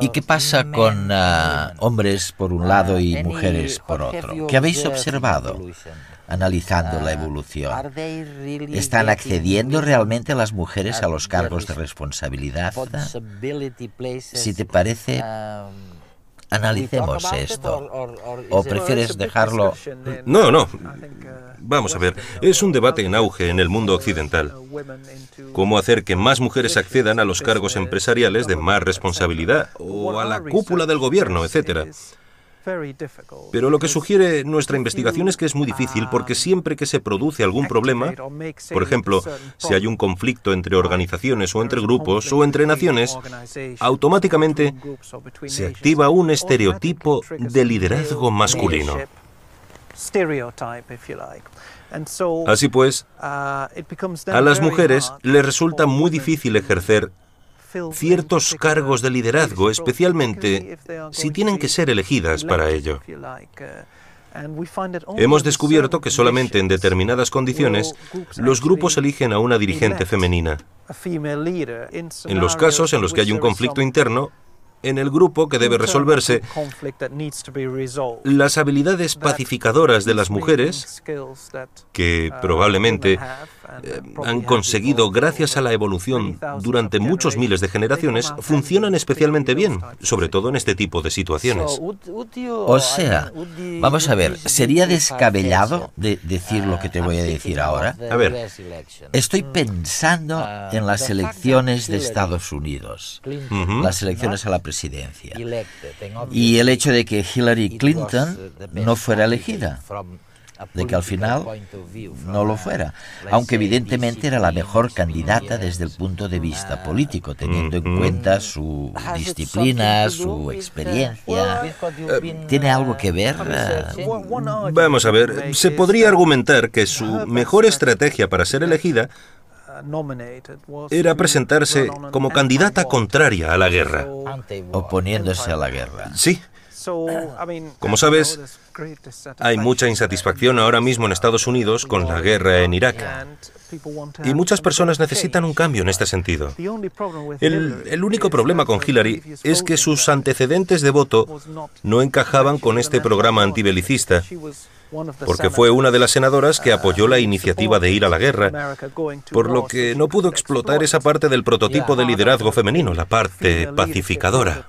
¿Y qué pasa con ah, hombres por un ah, lado y mujeres por otro? ¿Qué habéis observado analizando la ah, evolución? ¿Están accediendo realmente las mujeres a los cargos de responsabilidad? Si te parece, um, analicemos esto. ¿O prefieres dejarlo? No, no. Vamos a ver, uh, es un debate en auge en el mundo occidental. ¿Cómo hacer que más mujeres accedan a los cargos empresariales de más responsabilidad o a la cúpula del gobierno, etcétera? Pero lo que sugiere nuestra investigación es que es muy difícil ah, porque siempre que se produce algún problema, por ejemplo, si hay un conflicto entre organizaciones o entre grupos o entre naciones, automáticamente se activa un estereotipo de liderazgo masculino. Así pues, uh, a las mujeres les resulta muy difícil ejercer ciertos cargos de liderazgo, especialmente si tienen que ser elegidas para ello. Hemos descubierto que solamente en determinadas condiciones los grupos eligen a una dirigente femenina. En los casos en los que hay un conflicto interno en el grupo que debe resolverse, las habilidades pacificadoras de las mujeres, que uh, probablemente eh, han conseguido gracias a la evolución durante muchos miles de generaciones, funcionan especialmente bien, sobre todo en este tipo de situaciones. O uh, sea, vamos a ver, ¿sería descabellado decir lo que te voy a ah, decir ahora? A ver, estoy mm. pensando ah, en las elecciones de Estados Unidos, las elecciones a la presidencia. Y el hecho de que Hillary Clinton no fuera elegida de que al final no lo fuera, aunque evidentemente era la mejor candidata desde el punto de vista político, teniendo en mm-hmm. cuenta su disciplina, su uh, experiencia. Eh, ¿Tiene uh, algo que ver? Uh, Vamos a ver, se podría argumentar que su mejor estrategia para ser elegida era presentarse como candidata contraria a la guerra. Oponiéndose a la guerra. Sí. Como sabes, hay mucha insatisfacción ahora mismo en Estados Unidos con la guerra en Irak. Y muchas personas necesitan un cambio en este sentido. El, único problema con Hillary es que sus antecedentes de voto no encajaban con este programa antibelicista, porque fue una de las senadoras que uh, apoyó la iniciativa de ir a la guerra, por lo que no pudo explotar esa parte del prototipo de liderazgo femenino, la parte pacificadora.